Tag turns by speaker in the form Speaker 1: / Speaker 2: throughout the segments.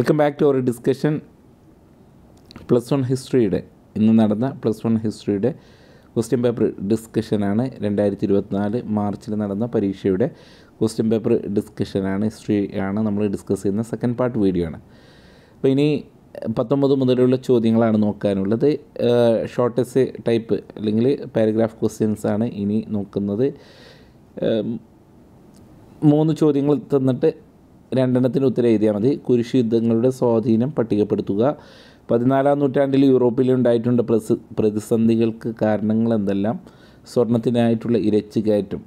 Speaker 1: welcome back to our discussion plus one ഹിസ്റ്ററിയുടെ ഇന്ന് നടന്ന പ്ലസ് വൺ ഹിസ്റ്ററിയുടെ ക്വസ്റ്റ്യൻ പേപ്പർ ഡിസ്കഷനാണ് രണ്ടായിരത്തി ഇരുപത്തിനാല് മാർച്ചിൽ നടന്ന പരീക്ഷയുടെ ക്വസ്റ്റ്യൻ പേപ്പർ ഡിസ്കഷനാണ് ഹിസ്റ്ററി ആണ് നമ്മൾ ഡിസ്കസ് ചെയ്യുന്ന സെക്കൻഡ് പാർട്ട് വീഡിയോ ആണ് അപ്പോൾ ഇനി പത്തൊമ്പത് മുതലുള്ള ചോദ്യങ്ങളാണ് നോക്കാനുള്ളത് ഷോർട്ടസ് ടൈപ്പ് അല്ലെങ്കിൽ പാരഗ്രാഫ് ക്വസ്റ്റ്യൻസ് ആണ് ഇനി നോക്കുന്നത് മൂന്ന് ചോദ്യങ്ങൾ തന്നിട്ട് രണ്ടെണ്ണത്തിന് ഉത്തരം എഴുതിയാൽ മതി കുരിശ് യുദ്ധങ്ങളുടെ സ്വാധീനം പട്ടികപ്പെടുത്തുക പതിനാലാം നൂറ്റാണ്ടിൽ യൂറോപ്പിൽ പ്രസ പ്രതിസന്ധികൾക്ക് കാരണങ്ങൾ എന്തെല്ലാം സ്വർണത്തിനായിട്ടുള്ള ഇരച്ചുകയറ്റം കയറ്റം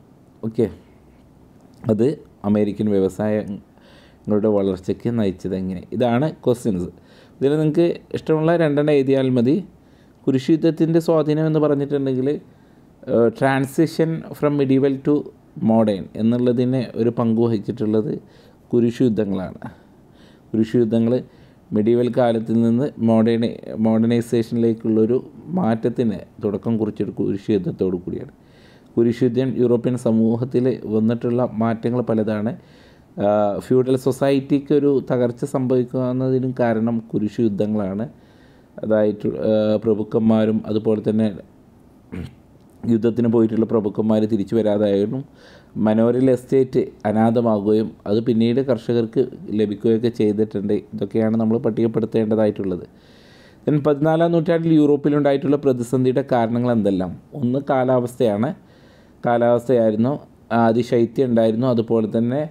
Speaker 1: ഓക്കെ അത് അമേരിക്കൻ വ്യവസായങ്ങളുടെ വളർച്ചയ്ക്ക് നയിച്ചത് എങ്ങനെ ഇതാണ് ക്വസ്റ്റ്യൻസ് ഇതിൽ നിങ്ങൾക്ക് ഇഷ്ടമുള്ള രണ്ടെണ്ണം എഴുതിയാൽ മതി യുദ്ധത്തിൻ്റെ സ്വാധീനം എന്ന് പറഞ്ഞിട്ടുണ്ടെങ്കിൽ transition from medieval to modern എന്നുള്ളതിനെ ഒരു പങ്ക് വഹിച്ചിട്ടുള്ളത് കുരിശുയുദ്ധങ്ങളാണ് കുരിശുയുദ്ധങ്ങൾ മെഡീവൽ കാലത്തിൽ നിന്ന് മോഡേണി മോഡേണൈസേഷനിലേക്കുള്ളൊരു മാറ്റത്തിന് തുടക്കം കുറിച്ചൊരു കുരിശുയുദ്ധത്തോടു കൂടിയാണ് കുരിശുദ്ധം യൂറോപ്യൻ സമൂഹത്തിൽ വന്നിട്ടുള്ള മാറ്റങ്ങൾ പലതാണ് ഫ്യൂഡൽ സൊസൈറ്റിക്ക് ഒരു തകർച്ച സംഭവിക്കുന്നതിനും കാരണം കുരിശുയുദ്ധങ്ങളാണ് യുദ്ധങ്ങളാണ് അതായിട്ട് പ്രഭുക്കന്മാരും അതുപോലെ തന്നെ യുദ്ധത്തിന് പോയിട്ടുള്ള പ്രഭുക്കന്മാർ തിരിച്ചു വരാതായാലും മനോരൽ എസ്റ്റേറ്റ് അനാഥമാകുകയും അത് പിന്നീട് കർഷകർക്ക് ലഭിക്കുകയൊക്കെ ചെയ്തിട്ടുണ്ട് ഇതൊക്കെയാണ് നമ്മൾ പട്ടികപ്പെടുത്തേണ്ടതായിട്ടുള്ളത് ദെൻ പതിനാലാം നൂറ്റാണ്ടിൽ യൂറോപ്പിലുണ്ടായിട്ടുള്ള പ്രതിസന്ധിയുടെ കാരണങ്ങൾ എന്തെല്ലാം ഒന്ന് കാലാവസ്ഥയാണ് കാലാവസ്ഥയായിരുന്നു അതിശൈത്യം ഉണ്ടായിരുന്നു അതുപോലെ തന്നെ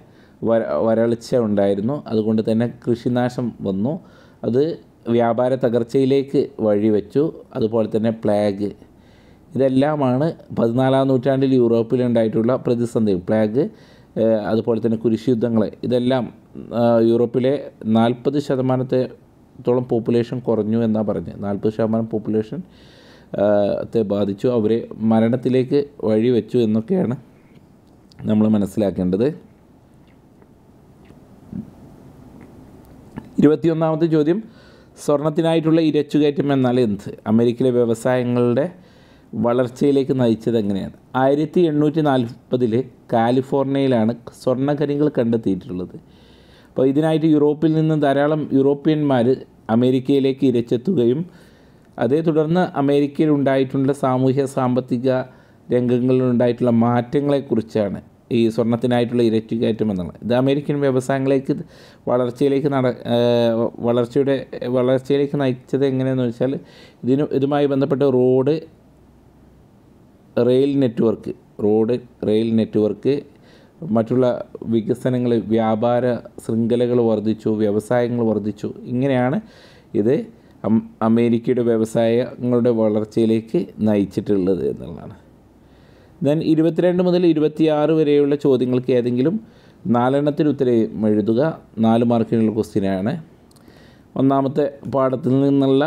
Speaker 1: വരൾച്ച ഉണ്ടായിരുന്നു അതുകൊണ്ട് തന്നെ കൃഷിനാശം വന്നു അത് വ്യാപാര തകർച്ചയിലേക്ക് വഴിവെച്ചു അതുപോലെ തന്നെ പ്ലാഗ് ഇതെല്ലാമാണ് പതിനാലാം നൂറ്റാണ്ടിൽ യൂറോപ്പിൽ ഉണ്ടായിട്ടുള്ള പ്രതിസന്ധി പ്ലാഗ് അതുപോലെ തന്നെ കുരിശുദ്ധങ്ങൾ ഇതെല്ലാം യൂറോപ്പിലെ നാൽപ്പത് ശതമാനത്തോളം പോപ്പുലേഷൻ കുറഞ്ഞു എന്നാണ് പറഞ്ഞത് നാൽപ്പത് ശതമാനം പോപ്പുലേഷൻ ത്തെ ബാധിച്ചു അവരെ മരണത്തിലേക്ക് വഴി വെച്ചു എന്നൊക്കെയാണ് നമ്മൾ മനസ്സിലാക്കേണ്ടത് ഇരുപത്തിയൊന്നാമത്തെ ചോദ്യം സ്വർണത്തിനായിട്ടുള്ള ഇരച്ചുകയറ്റം എന്നാൽ എന്ത് അമേരിക്കയിലെ വ്യവസായങ്ങളുടെ വളർച്ചയിലേക്ക് നയിച്ചത് എങ്ങനെയാണ് ആയിരത്തി എണ്ണൂറ്റി നാൽപ്പതിൽ കാലിഫോർണിയയിലാണ് സ്വർണ്ണകരികൾ കണ്ടെത്തിയിട്ടുള്ളത് അപ്പോൾ ഇതിനായിട്ട് യൂറോപ്പിൽ നിന്ന് ധാരാളം യൂറോപ്യന്മാർ അമേരിക്കയിലേക്ക് ഇരച്ചെത്തുകയും അതേ തുടർന്ന് അമേരിക്കയിൽ ഉണ്ടായിട്ടുള്ള സാമൂഹ്യ സാമ്പത്തിക രംഗങ്ങളിൽ ഉണ്ടായിട്ടുള്ള മാറ്റങ്ങളെക്കുറിച്ചാണ് ഈ സ്വർണത്തിനായിട്ടുള്ള കയറ്റം എന്നുള്ളത് ഇത് അമേരിക്കൻ വ്യവസായങ്ങളിലേക്ക് വളർച്ചയിലേക്ക് നട വളർച്ചയുടെ വളർച്ചയിലേക്ക് നയിച്ചത് എങ്ങനെയെന്ന് വെച്ചാൽ ഇതിന് ഇതുമായി ബന്ധപ്പെട്ട് road rail network road rail network മറ്റുള്ള വികസനങ്ങൾ വ്യാപാര ശൃംഖലകൾ വർദ്ധിച്ചു വ്യവസായങ്ങൾ വർദ്ധിച്ചു ഇങ്ങനെയാണ് ഇത് അമേരിക്കയുടെ വ്യവസായങ്ങളുടെ വളർച്ചയിലേക്ക് നയിച്ചിട്ടുള്ളത് എന്നുള്ളതാണ് ദെൻ ഇരുപത്തിരണ്ട് മുതൽ ഇരുപത്തിയാറ് വരെയുള്ള ചോദ്യങ്ങൾക്ക് ഏതെങ്കിലും നാലെണ്ണത്തിന് ഉത്തരം എഴുതുക നാല് മാർക്കിനുള്ള ക്വസ്റ്റിനാണ് ഒന്നാമത്തെ പാഠത്തിൽ നിന്നുള്ള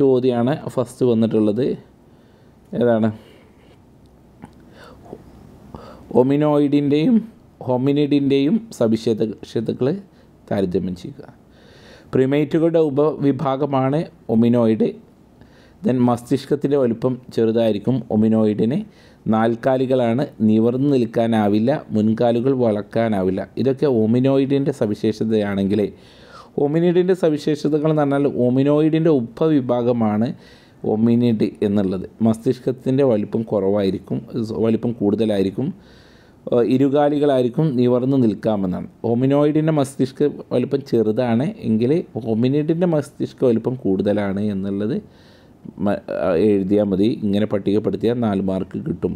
Speaker 1: ചോദ്യമാണ് ഫസ്റ്റ് വന്നിട്ടുള്ളത് ഏതാണ് ഒമിനോയിഡിൻ്റെയും ഹൊമിനിഡിൻ്റെയും സവിശേഷതകളെ താരതമ്യം ചെയ്യുക പ്രിമേറ്റുകളുടെ ഉപവിഭാഗമാണ് ഒമിനോയിഡ് ദെൻ മസ്തിഷ്കത്തിൻ്റെ വലുപ്പം ചെറുതായിരിക്കും ഒമിനോയിഡിന് നാൽക്കാലികളാണ് നിവർന്ന് നിൽക്കാനാവില്ല മുൻകാലുകൾ വളക്കാനാവില്ല ഇതൊക്കെ ഒമിനോയിഡിൻ്റെ സവിശേഷതയാണെങ്കിൽ ഒമിനിഡിൻ്റെ സവിശേഷതകൾ എന്ന് പറഞ്ഞാൽ ഒമിനോയിഡിൻ്റെ ഉപവിഭാഗമാണ് ഒമിനിഡ് എന്നുള്ളത് മസ്തിഷ്കത്തിൻ്റെ വലുപ്പം കുറവായിരിക്കും വലുപ്പം കൂടുതലായിരിക്കും ഇരുകാലികളായിരിക്കും നിവർന്ന് നിൽക്കാമെന്നാണ് ഹോമിനോയിഡിൻ്റെ മസ്തിഷ്ക വലുപ്പം ചെറുതാണ് എങ്കിൽ ഹോമിനോയിഡിൻ്റെ മസ്തിഷ്ക വലുപ്പം കൂടുതലാണ് എന്നുള്ളത് എഴുതിയാൽ മതി ഇങ്ങനെ പട്ടികപ്പെടുത്തിയാൽ നാല് മാർക്ക് കിട്ടും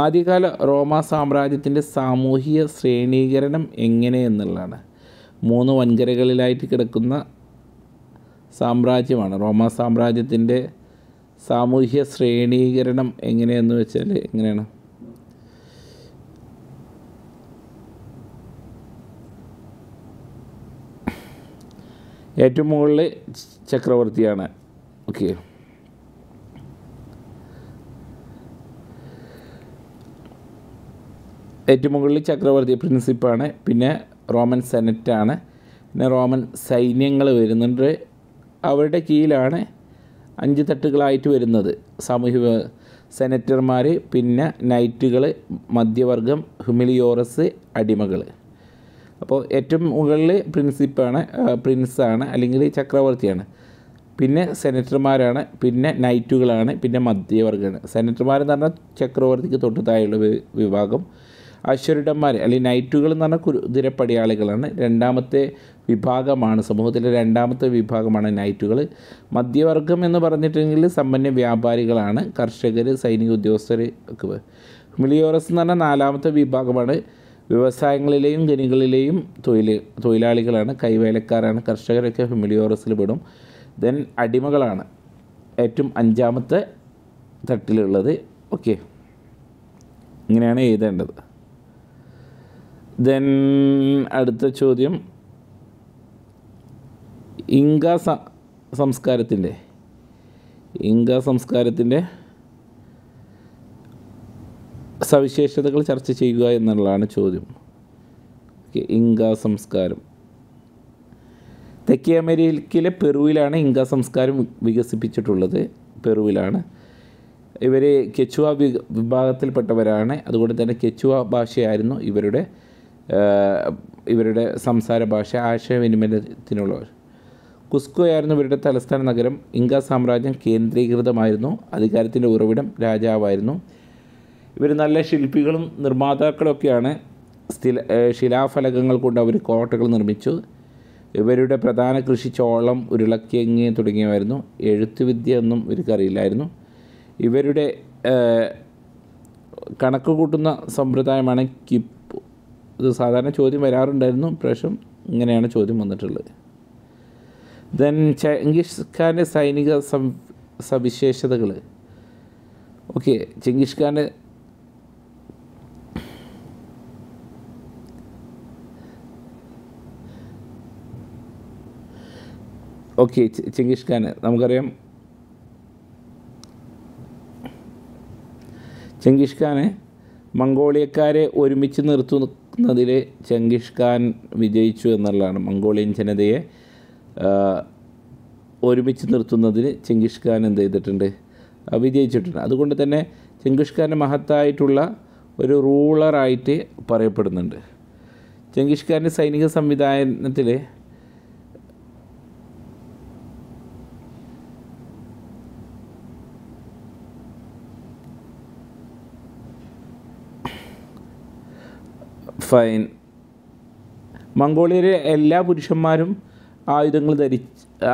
Speaker 1: ആദ്യകാല റോമ സാമ്രാജ്യത്തിൻ്റെ സാമൂഹിക ശ്രേണീകരണം എങ്ങനെ എന്നുള്ളതാണ് മൂന്ന് വൻകരകളിലായിട്ട് കിടക്കുന്ന സാമ്രാജ്യമാണ് റോമ സാമ്രാജ്യത്തിൻ്റെ സാമൂഹ്യ ശ്രേണീകരണം എങ്ങനെയെന്ന് വെച്ചാൽ എങ്ങനെയാണ് ഏറ്റവും മുകളിൽ ചക്രവർത്തിയാണ് ഓക്കെ ഏറ്റവും മുകളിൽ ചക്രവർത്തി പ്രിൻസിപ്പാണ് പിന്നെ റോമൻ സെനറ്റാണ് പിന്നെ റോമൻ സൈന്യങ്ങൾ വരുന്നുണ്ട് അവരുടെ കീഴിലാണ് അഞ്ച് തട്ടുകളായിട്ട് വരുന്നത് സാമൂഹ്യ സെനറ്റർമാർ പിന്നെ നൈറ്റുകൾ മധ്യവർഗം ഹ്യൂമിലിയോറസ് അടിമകൾ അപ്പോൾ ഏറ്റവും മുകളിൽ പ്രിൻസിപ്പാണ് പ്രിൻസാണ് അല്ലെങ്കിൽ ചക്രവർത്തിയാണ് പിന്നെ സെനറ്റർമാരാണ് പിന്നെ നൈറ്റുകളാണ് പിന്നെ മധ്യവർഗ്ഗമാണ് സെനറ്റർമാരെന്ന് പറഞ്ഞാൽ ചക്രവർത്തിക്ക് തൊട്ട് താഴെയുള്ള വിഭാഗം അശ്വരുടന്മാർ അല്ലെങ്കിൽ നൈറ്റുകൾ എന്ന് പറഞ്ഞാൽ കുതിര രണ്ടാമത്തെ വിഭാഗമാണ് സമൂഹത്തിലെ രണ്ടാമത്തെ വിഭാഗമാണ് നൈറ്റുകൾ മധ്യവർഗം എന്ന് പറഞ്ഞിട്ടുണ്ടെങ്കിൽ സമ്പന്ന വ്യാപാരികളാണ് കർഷകർ സൈനിക ഉദ്യോഗസ്ഥർ ഒക്കെ മിലിയോറസ് എന്ന് പറഞ്ഞാൽ നാലാമത്തെ വിഭാഗമാണ് വ്യവസായങ്ങളിലെയും ജനികളിലെയും തൊഴിൽ തൊഴിലാളികളാണ് കൈവേലക്കാരാണ് കർഷകരൊക്കെ ഫെമിലിയോറസിൽ പെടും ദെൻ അടിമകളാണ് ഏറ്റവും അഞ്ചാമത്തെ തട്ടിലുള്ളത് ഓക്കെ ഇങ്ങനെയാണ് എഴുതേണ്ടത് ദെൻ അടുത്ത ചോദ്യം ഇങ്ക സംസ്കാരത്തിൻ്റെ ഇങ്ക സംസ്കാരത്തിൻ്റെ സവിശേഷതകൾ ചർച്ച ചെയ്യുക എന്നുള്ളതാണ് ചോദ്യം ഓക്കെ ഇങ്ക സംസ്കാരം തെക്കേ അമേരിക്കയിലെ പെറുവിലാണ് ഇങ്ക സംസ്കാരം വികസിപ്പിച്ചിട്ടുള്ളത് പെറുവിലാണ് ഇവർ കെച്ചുവ വിഭാഗത്തിൽപ്പെട്ടവരാണ് അതുകൊണ്ട് തന്നെ കെച്ചുവ ഭാഷയായിരുന്നു ഇവരുടെ ഇവരുടെ സംസാര ഭാഷ ആശയവിനിമയത്തിനുള്ള കുസ്കോ ആയിരുന്നു ഇവരുടെ തലസ്ഥാന നഗരം ഇങ്ക സാമ്രാജ്യം കേന്ദ്രീകൃതമായിരുന്നു അധികാരത്തിൻ്റെ ഉറവിടം രാജാവായിരുന്നു ഇവർ നല്ല ശില്പികളും നിർമ്മാതാക്കളൊക്കെയാണ് സ്ഥില ശിലാഫലകങ്ങൾ കൊണ്ട് അവർ കോട്ടകൾ നിർമ്മിച്ചു ഇവരുടെ പ്രധാന കൃഷി ചോളം ഉരുളക്കിഴങ്ങ് തുടങ്ങിയവായിരുന്നു എഴുത്തുവിദ്യ ഒന്നും ഇവർക്കറിയില്ലായിരുന്നു ഇവരുടെ കണക്ക് കൂട്ടുന്ന സമ്പ്രദായമാണ് കിപ്പ് ഇത് സാധാരണ ചോദ്യം വരാറുണ്ടായിരുന്നു പ്രാവശ്യം ഇങ്ങനെയാണ് ചോദ്യം വന്നിട്ടുള്ളത് ദെൻ ചെങ്കിഷ് ഖാൻ്റെ സൈനിക സവിശേഷതകൾ ഓക്കെ ചെങ്കിഷ് ഖാൻ്റെ ഓക്കെ ചെങ്കിഷ് ഖാൻ നമുക്കറിയാം ചെങ്കിഷ് ഖാനെ മംഗോളിയക്കാരെ ഒരുമിച്ച് നിർത്തുന്നതിൽ ചെങ്കിഷ് ഖാൻ വിജയിച്ചു എന്നുള്ളതാണ് മംഗോളിയൻ ജനതയെ ഒരുമിച്ച് നിർത്തുന്നതിന് ചെങ്കിഷ് ഖാൻ എന്ത് ചെയ്തിട്ടുണ്ട് വിജയിച്ചിട്ടുണ്ട് അതുകൊണ്ട് തന്നെ ചെങ്കിഷ് ഖാൻ മഹത്തായിട്ടുള്ള ഒരു റൂളറായിട്ട് പറയപ്പെടുന്നുണ്ട് ചെങ്കിഷ് ഖാൻ്റെ സൈനിക സംവിധാനത്തിൽ ഫൈൻ മംഗോളിയയിലെ എല്ലാ പുരുഷന്മാരും ആയുധങ്ങൾ ധരി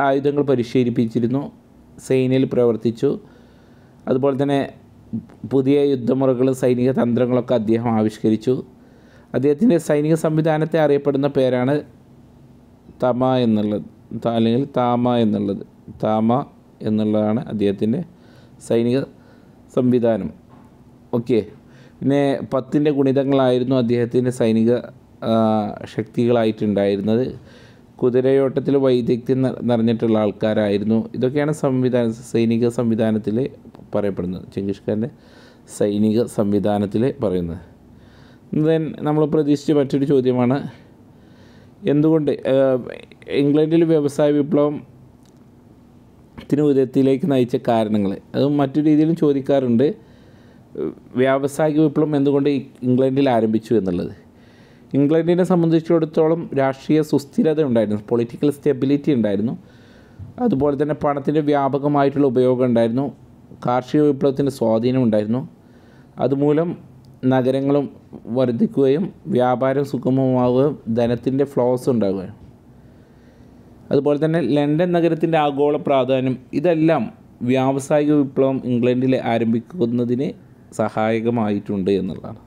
Speaker 1: ആയുധങ്ങൾ പരിശീലിപ്പിച്ചിരുന്നു സൈന്യയിൽ പ്രവർത്തിച്ചു അതുപോലെ തന്നെ പുതിയ യുദ്ധമുറകൾ സൈനിക തന്ത്രങ്ങളൊക്കെ അദ്ദേഹം ആവിഷ്കരിച്ചു അദ്ദേഹത്തിൻ്റെ സൈനിക സംവിധാനത്തെ അറിയപ്പെടുന്ന പേരാണ് തമ എന്നുള്ളത് അല്ലെങ്കിൽ താമ എന്നുള്ളത് താമ എന്നുള്ളതാണ് അദ്ദേഹത്തിൻ്റെ സൈനിക സംവിധാനം ഓക്കെ പിന്നെ പത്തിൻ്റെ ഗുണിതങ്ങളായിരുന്നു അദ്ദേഹത്തിൻ്റെ സൈനിക ശക്തികളായിട്ടുണ്ടായിരുന്നത് കുതിരയോട്ടത്തിൽ വൈദഗ്ധ്യം നിറഞ്ഞിട്ടുള്ള ആൾക്കാരായിരുന്നു ഇതൊക്കെയാണ് സംവിധാന സൈനിക സംവിധാനത്തിൽ പറയപ്പെടുന്നത് ചെങ്കിഷ് സൈനിക സംവിധാനത്തിൽ പറയുന്നത് ദെൻ നമ്മൾ പ്രതീക്ഷിച്ച മറ്റൊരു ചോദ്യമാണ് എന്തുകൊണ്ട് ഇംഗ്ലണ്ടിൽ വ്യവസായ വിപ്ലവം ത്തിന് ഉദയത്തിലേക്ക് നയിച്ച കാരണങ്ങൾ അത് മറ്റു രീതിയിലും ചോദിക്കാറുണ്ട് വ്യാവസായിക വിപ്ലവം എന്തുകൊണ്ട് ഇംഗ്ലണ്ടിൽ ആരംഭിച്ചു എന്നുള്ളത് ഇംഗ്ലണ്ടിനെ സംബന്ധിച്ചിടത്തോളം രാഷ്ട്രീയ സുസ്ഥിരത ഉണ്ടായിരുന്നു പൊളിറ്റിക്കൽ സ്റ്റെബിലിറ്റി ഉണ്ടായിരുന്നു അതുപോലെ തന്നെ പണത്തിൻ്റെ വ്യാപകമായിട്ടുള്ള ഉപയോഗം ഉണ്ടായിരുന്നു കാർഷിക വിപ്ലവത്തിൻ്റെ സ്വാധീനം ഉണ്ടായിരുന്നു അതുമൂലം നഗരങ്ങളും വർദ്ധിക്കുകയും വ്യാപാരം സുഗമമാവുകയും ധനത്തിൻ്റെ ഫ്ലോസ് ഉണ്ടാവുകയും അതുപോലെ തന്നെ ലണ്ടൻ നഗരത്തിൻ്റെ ആഗോള പ്രാധാന്യം ഇതെല്ലാം വ്യാവസായിക വിപ്ലവം ഇംഗ്ലണ്ടിൽ ആരംഭിക്കുന്നതിന് സഹായകമായിട്ടുണ്ട് എന്നുള്ളതാണ്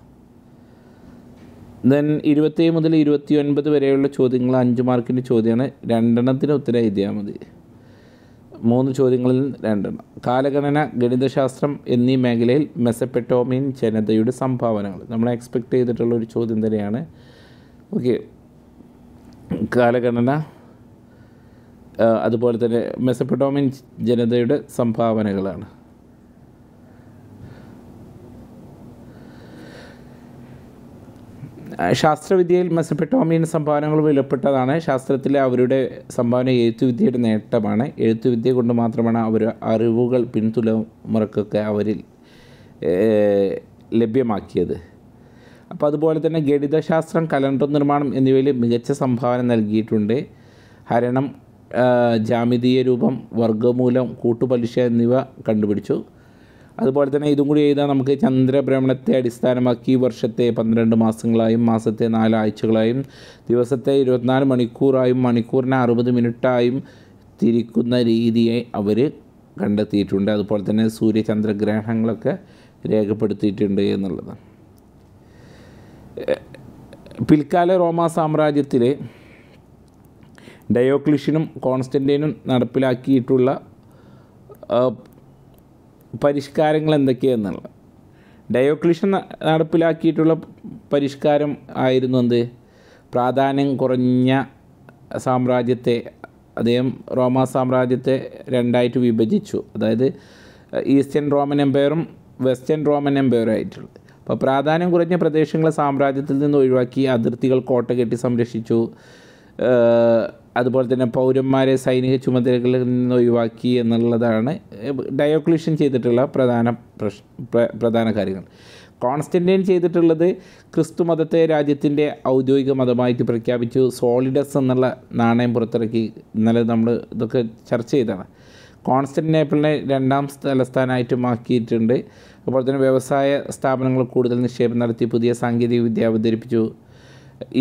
Speaker 1: ദെൻ ഇരുപത്തി മുതൽ ഇരുപത്തി ഒൻപത് വരെയുള്ള ചോദ്യങ്ങൾ അഞ്ച് മാർക്കിൻ്റെ ചോദ്യമാണ് രണ്ടെണ്ണത്തിന് ഉത്തരം എഴുതിയാൽ മതി മൂന്ന് ചോദ്യങ്ങളിൽ രണ്ടെണ്ണം കാലഗണന ഗണിതശാസ്ത്രം എന്നീ മേഖലയിൽ മെസപ്പെട്ടോമിയൻ ജനതയുടെ സംഭാവനകൾ നമ്മൾ എക്സ്പെക്റ്റ് ചെയ്തിട്ടുള്ള ഒരു ചോദ്യം തന്നെയാണ് ഓക്കെ കാലഗണന അതുപോലെ തന്നെ മെസപ്പെട്ടോമിയൻ ജനതയുടെ സംഭാവനകളാണ് ശാസ്ത്രവിദ്യയിൽ മെസ്സപ്പെട്ടോമിയൻ സംഭാവനകൾ വിലപ്പെട്ടതാണ് ശാസ്ത്രത്തിലെ അവരുടെ സംഭാവന എഴുത്തുവിദ്യയുടെ നേട്ടമാണ് എഴുത്തുവിദ്യ കൊണ്ട് മാത്രമാണ് അവർ അറിവുകൾ പിൻതുലമുറക്കൊക്കെ അവരിൽ ലഭ്യമാക്കിയത് അപ്പോൾ അതുപോലെ തന്നെ ഗണിതശാസ്ത്രം കലണ്ടർ നിർമ്മാണം എന്നിവയിൽ മികച്ച സംഭാവന നൽകിയിട്ടുണ്ട് ഹരണം ജാമിതീയ രൂപം വർഗമൂലം കൂട്ടുപലിശ എന്നിവ കണ്ടുപിടിച്ചു അതുപോലെ തന്നെ ഇതും കൂടി എഴുതാം നമുക്ക് ചന്ദ്രഭ്രമണത്തെ അടിസ്ഥാനമാക്കി വർഷത്തെ പന്ത്രണ്ട് മാസങ്ങളായും മാസത്തെ നാലാഴ്ചകളായും ദിവസത്തെ ഇരുപത്തിനാല് മണിക്കൂറായും മണിക്കൂറിന് അറുപത് മിനിറ്റായും തിരിക്കുന്ന രീതിയെ അവർ കണ്ടെത്തിയിട്ടുണ്ട് അതുപോലെ തന്നെ സൂര്യചന്ദ്രഗ്രഹണങ്ങളൊക്കെ രേഖപ്പെടുത്തിയിട്ടുണ്ട് എന്നുള്ളതാണ് പിൽക്കാല റോമ സാമ്രാജ്യത്തിലെ ഡയോക്ലിഷ്യനും കോൺസ്റ്റൻറ്റൈനും നടപ്പിലാക്കിയിട്ടുള്ള പരിഷ്കാരങ്ങൾ എന്തൊക്കെയാണെന്നുള്ളത് ഡയോക്ലിഷൻ നടപ്പിലാക്കിയിട്ടുള്ള പരിഷ്കാരം ആയിരുന്നു എന്ത് പ്രാധാന്യം കുറഞ്ഞ സാമ്രാജ്യത്തെ അദ്ദേഹം റോമാ സാമ്രാജ്യത്തെ രണ്ടായിട്ട് വിഭജിച്ചു അതായത് ഈസ്റ്റേൺ റോമൻ എംപയറും വെസ്റ്റേൺ റോമൻ എംപയറും ആയിട്ടുള്ളത് അപ്പോൾ പ്രാധാന്യം കുറഞ്ഞ പ്രദേശങ്ങളെ സാമ്രാജ്യത്തിൽ നിന്ന് ഒഴിവാക്കി അതിർത്തികൾ കോട്ട കെട്ടി സംരക്ഷിച്ചു അതുപോലെ തന്നെ പൗരന്മാരെ സൈനിക ചുമതലകളിൽ നിന്ന് ഒഴിവാക്കി എന്നുള്ളതാണ് ഡയോക്ലിഷൻ ചെയ്തിട്ടുള്ള പ്രധാന പ്രശ് പ്രധാന കാര്യങ്ങൾ കോൺസ്റ്റൻറ്റൈൻ ചെയ്തിട്ടുള്ളത് ക്രിസ്തു മതത്തെ രാജ്യത്തിൻ്റെ ഔദ്യോഗിക മതമായിട്ട് പ്രഖ്യാപിച്ചു സോളിഡസ് എന്നുള്ള നാണയം പുറത്തിറക്കി ഇന്നലെ നമ്മൾ ഇതൊക്കെ ചർച്ച ചെയ്തതാണ് കോൺസ്റ്റൻറ്റിനേപ്പിളിനെ രണ്ടാം തലസ്ഥാനമായിട്ട് മാക്കിയിട്ടുണ്ട് അതുപോലെ തന്നെ വ്യവസായ സ്ഥാപനങ്ങൾ കൂടുതൽ നിക്ഷേപം നടത്തി പുതിയ സാങ്കേതിക വിദ്യ അവതരിപ്പിച്ചു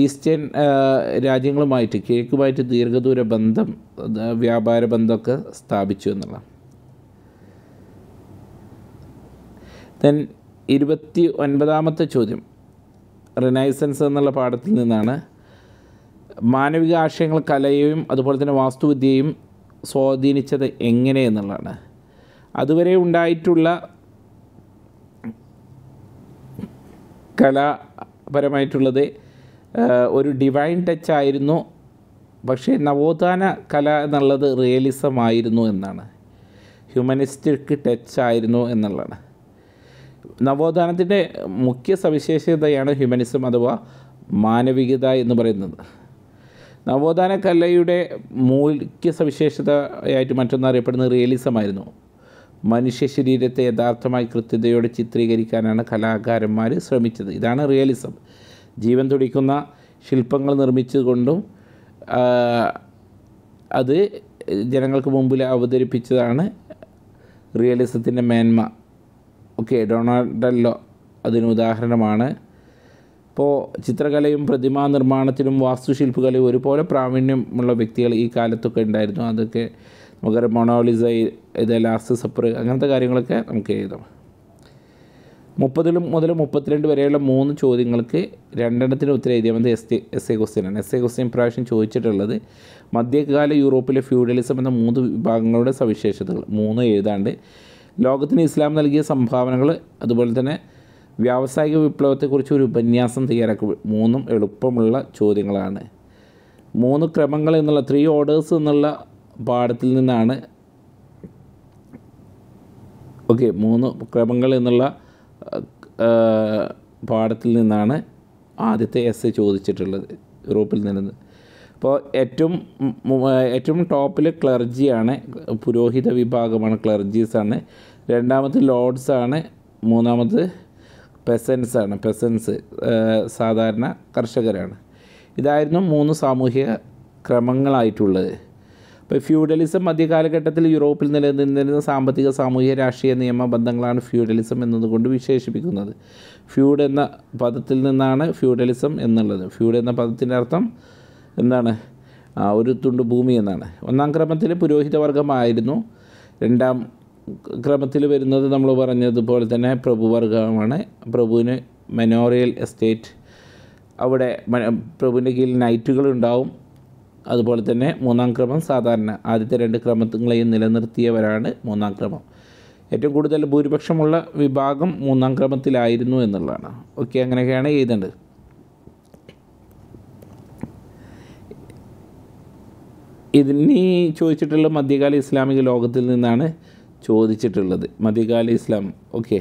Speaker 1: ഈസ്റ്റേൺ രാജ്യങ്ങളുമായിട്ട് കിഴക്കുമായിട്ട് ദീർഘദൂര ബന്ധം വ്യാപാര ബന്ധമൊക്കെ സ്ഥാപിച്ചു എന്നുള്ളതാണ് ദെൻ ഇരുപത്തി ഒൻപതാമത്തെ ചോദ്യം റിനൈസൻസ് എന്നുള്ള പാഠത്തിൽ നിന്നാണ് മാനവിക ആശയങ്ങൾ കലയെയും അതുപോലെ തന്നെ വാസ്തുവിദ്യയും സ്വാധീനിച്ചത് എങ്ങനെ എന്നുള്ളതാണ് അതുവരെ ഉണ്ടായിട്ടുള്ള കലാപരമായിട്ടുള്ളത് ഒരു ഡിവൈൻ ടച്ച് ആയിരുന്നു പക്ഷേ നവോത്ഥാന കല എന്നുള്ളത് റിയലിസം ആയിരുന്നു എന്നാണ് ഹ്യൂമനിസ്റ്റിക് ടച്ച് ആയിരുന്നു എന്നുള്ളതാണ് നവോത്ഥാനത്തിൻ്റെ മുഖ്യ സവിശേഷതയാണ് ഹ്യൂമനിസം അഥവാ മാനവികത എന്ന് പറയുന്നത് നവോത്ഥാന കലയുടെ മുഖ്യ സവിശേഷതയായിട്ട് മറ്റൊന്ന് അറിയപ്പെടുന്നത് റിയലിസമായിരുന്നു മനുഷ്യ ശരീരത്തെ യഥാർത്ഥമായി കൃത്യതയോടെ ചിത്രീകരിക്കാനാണ് കലാകാരന്മാർ ശ്രമിച്ചത് ഇതാണ് റിയലിസം ജീവൻ തുടിക്കുന്ന ശില്പങ്ങൾ നിർമ്മിച്ചുകൊണ്ടും അത് ജനങ്ങൾക്ക് മുമ്പിൽ അവതരിപ്പിച്ചതാണ് റിയലിസത്തിൻ്റെ മേന്മ ഓക്കെ ഡൊണാൾഡല്ലോ അതിന് ഉദാഹരണമാണ് ഇപ്പോൾ ചിത്രകലയും പ്രതിമാ നിർമ്മാണത്തിലും വാസ്തുശില്പകലയും ഒരുപോലെ പ്രാവീണ്യമുള്ള വ്യക്തികൾ ഈ കാലത്തൊക്കെ ഉണ്ടായിരുന്നു അതൊക്കെ നമുക്ക് മൊണോളിസൈ ഇത് ലാസ്റ്റ് സപ്പർ അങ്ങനത്തെ കാര്യങ്ങളൊക്കെ നമുക്ക് എഴുതാം മുപ്പതിലും മുതൽ മുപ്പത്തിരണ്ട് വരെയുള്ള മൂന്ന് ചോദ്യങ്ങൾക്ക് രണ്ടെണ്ണത്തിന് ഉത്തരം എഴുതിയാൽ മതി എസ് എസ് എ ക്വസ്റ്റ്യനാണ് എസ് എ ക്വസ്റ്റ്യൻ പ്രാവശ്യം ചോദിച്ചിട്ടുള്ളത് മധ്യകാല യൂറോപ്പിലെ ഫ്യൂഡലിസം എന്ന മൂന്ന് വിഭാഗങ്ങളുടെ സവിശേഷതകൾ മൂന്ന് എഴുതാണ്ട് ലോകത്തിന് ഇസ്ലാം നൽകിയ സംഭാവനകൾ അതുപോലെ തന്നെ വ്യാവസായിക വിപ്ലവത്തെക്കുറിച്ച് ഒരു ഉപന്യാസം തയ്യാറാക്കുക മൂന്നും എളുപ്പമുള്ള ചോദ്യങ്ങളാണ് മൂന്ന് ക്രമങ്ങൾ എന്നുള്ള ത്രീ ഓർഡേഴ്സ് എന്നുള്ള പാഠത്തിൽ നിന്നാണ് ഓക്കെ മൂന്ന് ക്രമങ്ങൾ എന്നുള്ള പാഠത്തിൽ നിന്നാണ് ആദ്യത്തെ എസ് ചോദിച്ചിട്ടുള്ളത് യൂറോപ്പിൽ നിന്ന് അപ്പോൾ ഏറ്റവും ഏറ്റവും ടോപ്പിൽ ക്ലർജിയാണ് പുരോഹിത വിഭാഗമാണ് ക്ലർജീസാണ് രണ്ടാമത് ലോഡ്സാണ് മൂന്നാമത് പെസൻസാണ് ആണ് പെസൻസ് സാധാരണ കർഷകരാണ് ഇതായിരുന്നു മൂന്ന് സാമൂഹിക ക്രമങ്ങളായിട്ടുള്ളത് ഇപ്പോൾ ഫ്യൂഡലിസം മധ്യകാലഘട്ടത്തിൽ യൂറോപ്പിൽ നിലനിന്നിരുന്ന സാമ്പത്തിക സാമൂഹിക രാഷ്ട്രീയ നിയമ ബന്ധങ്ങളാണ് ഫ്യൂഡലിസം എന്നതുകൊണ്ട് വിശേഷിപ്പിക്കുന്നത് ഫ്യൂഡ് എന്ന പദത്തിൽ നിന്നാണ് ഫ്യൂഡലിസം എന്നുള്ളത് ഫ്യൂഡ് എന്ന പദത്തിൻ്റെ അർത്ഥം എന്താണ് ഒരു തുണ്ട് ഭൂമി എന്നാണ് ഒന്നാം ക്രമത്തിൽ പുരോഹിതവർഗമായിരുന്നു രണ്ടാം ക്രമത്തിൽ വരുന്നത് നമ്മൾ പറഞ്ഞതുപോലെ തന്നെ പ്രഭുവർഗമാണ് പ്രഭുവിന് മെനോറിയൽ എസ്റ്റേറ്റ് അവിടെ പ്രഭുവിൻ്റെ കീഴിൽ നൈറ്റുകളുണ്ടാവും അതുപോലെ തന്നെ മൂന്നാം ക്രമം സാധാരണ ആദ്യത്തെ രണ്ട് ക്രമങ്ങളെയും നിലനിർത്തിയവരാണ് മൂന്നാം ക്രമം ഏറ്റവും കൂടുതൽ ഭൂരിപക്ഷമുള്ള വിഭാഗം മൂന്നാം ക്രമത്തിലായിരുന്നു എന്നുള്ളതാണ് ഓക്കെ അങ്ങനെയൊക്കെയാണ് എഴുതേണ്ടത് ഇതിനി ചോദിച്ചിട്ടുള്ള മധ്യകാല ഇസ്ലാമിക ലോകത്തിൽ നിന്നാണ് ചോദിച്ചിട്ടുള്ളത് മധ്യകാല ഇസ്ലാം ഓക്കെ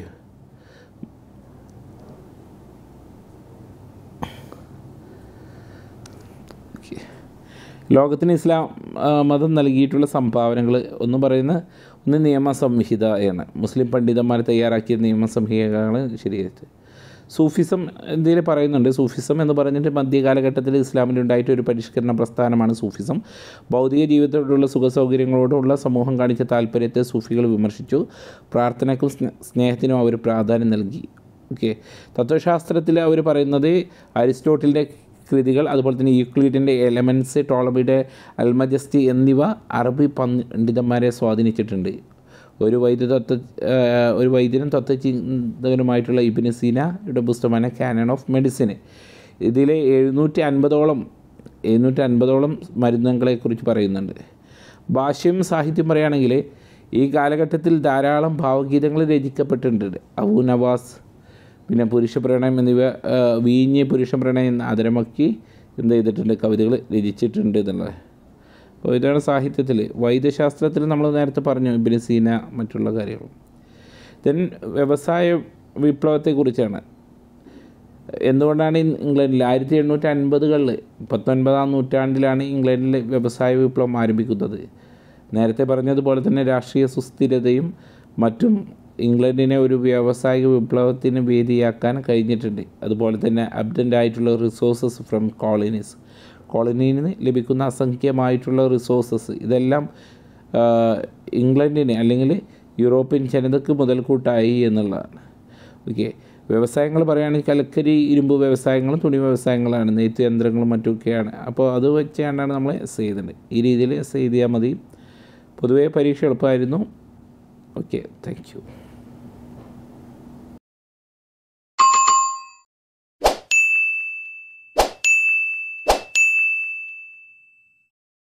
Speaker 1: ലോകത്തിന് ഇസ്ലാം മതം നൽകിയിട്ടുള്ള സംഭാവനകൾ ഒന്ന് പറയുന്ന ഒന്ന് നിയമസംഹിത എന്ന് മുസ്ലിം പണ്ഡിതന്മാർ തയ്യാറാക്കിയ നിയമസംഹിതകളാണ് ശരിയായത് സൂഫിസം ഇന്ത്യയിൽ പറയുന്നുണ്ട് സൂഫിസം എന്ന് പറഞ്ഞിട്ട് മധ്യകാലഘട്ടത്തിൽ ഇസ്ലാമിലുണ്ടായിട്ട് ഒരു പരിഷ്കരണ പ്രസ്ഥാനമാണ് സൂഫിസം ഭൗതിക ജീവിതത്തോടുള്ള സുഖസൗകര്യങ്ങളോടുള്ള സമൂഹം കാണിച്ച താല്പര്യത്തെ സൂഫികൾ വിമർശിച്ചു പ്രാർത്ഥനയ്ക്കും സ്നേഹത്തിനും അവർ പ്രാധാന്യം നൽകി ഓക്കെ തത്വശാസ്ത്രത്തിൽ അവർ പറയുന്നത് അരിസ്റ്റോട്ടിലിൻ്റെ കൃതികൾ അതുപോലെ തന്നെ യുക്ലിഡിൻ്റെ എലമെൻസ് ടോളമിയുടെ അൽമജസ്റ്റി എന്നിവ അറബി പണ്ഡിതന്മാരെ സ്വാധീനിച്ചിട്ടുണ്ട് ഒരു വൈദ്യുത ഒരു വൈദ്യനും തത്വചിന്തകനുമായിട്ടുള്ള ഇബിന് സീനയുടെ പുസ്തകമാണ് കാനൺ ഓഫ് മെഡിസിൻ ഇതിലെ എഴുന്നൂറ്റി അൻപതോളം എഴുന്നൂറ്റി അൻപതോളം മരുന്നുകളെക്കുറിച്ച് പറയുന്നുണ്ട് ഭാഷ്യം സാഹിത്യം പറയുകയാണെങ്കിൽ ഈ കാലഘട്ടത്തിൽ ധാരാളം ഭാവഗീതങ്ങൾ രചിക്കപ്പെട്ടിട്ടുണ്ട് അബു നവാസ് പിന്നെ പുരുഷപ്രണയം എന്നിവ വീഞ്ഞ് പുരുഷപ്രണയം എന്ന അതിരമക്കി എന്ത് ചെയ്തിട്ടുണ്ട് കവിതകൾ രചിച്ചിട്ടുണ്ട് എന്നുള്ളത് അപ്പോൾ ഇതാണ് സാഹിത്യത്തിൽ വൈദ്യശാസ്ത്രത്തിൽ നമ്മൾ നേരത്തെ പറഞ്ഞു ഇബിന് സീന മറ്റുള്ള കാര്യങ്ങൾ ദെൻ വ്യവസായ വിപ്ലവത്തെക്കുറിച്ചാണ് എന്തുകൊണ്ടാണ് ഇംഗ്ലണ്ടിൽ ആയിരത്തി എണ്ണൂറ്റി അൻപതുകളിൽ പത്തൊൻപതാം നൂറ്റാണ്ടിലാണ് ഇംഗ്ലണ്ടിൽ വ്യവസായ വിപ്ലവം ആരംഭിക്കുന്നത് നേരത്തെ പറഞ്ഞതുപോലെ തന്നെ രാഷ്ട്രീയ സുസ്ഥിരതയും മറ്റും ഇംഗ്ലണ്ടിനെ ഒരു വ്യാവസായിക വിപ്ലവത്തിന് വേദിയാക്കാൻ കഴിഞ്ഞിട്ടുണ്ട് അതുപോലെ തന്നെ അബ്ഡൻ്റ് ആയിട്ടുള്ള റിസോഴ്സസ് ഫ്രം കോളനീസ് കോളനിയിൽ നിന്ന് ലഭിക്കുന്ന അസംഖ്യമായിട്ടുള്ള റിസോഴ്സസ് ഇതെല്ലാം ഇംഗ്ലണ്ടിനെ അല്ലെങ്കിൽ യൂറോപ്യൻ ജനതയ്ക്ക് മുതൽക്കൂട്ടായി എന്നുള്ളതാണ് ഓക്കെ വ്യവസായങ്ങൾ പറയുകയാണെങ്കിൽ കലക്കരി ഇരുമ്പ് വ്യവസായങ്ങളും തുണി വ്യവസായങ്ങളാണ് നെയ്ത്ത് യന്ത്രങ്ങളും മറ്റുമൊക്കെയാണ് അപ്പോൾ അത് വെച്ചാണ് നമ്മൾ എസ് ചെയ്തത് ഈ രീതിയിൽ എസ് ചെയ്താൽ മതി പൊതുവേ പരീക്ഷ എളുപ്പമായിരുന്നു ഓക്കെ താങ്ക്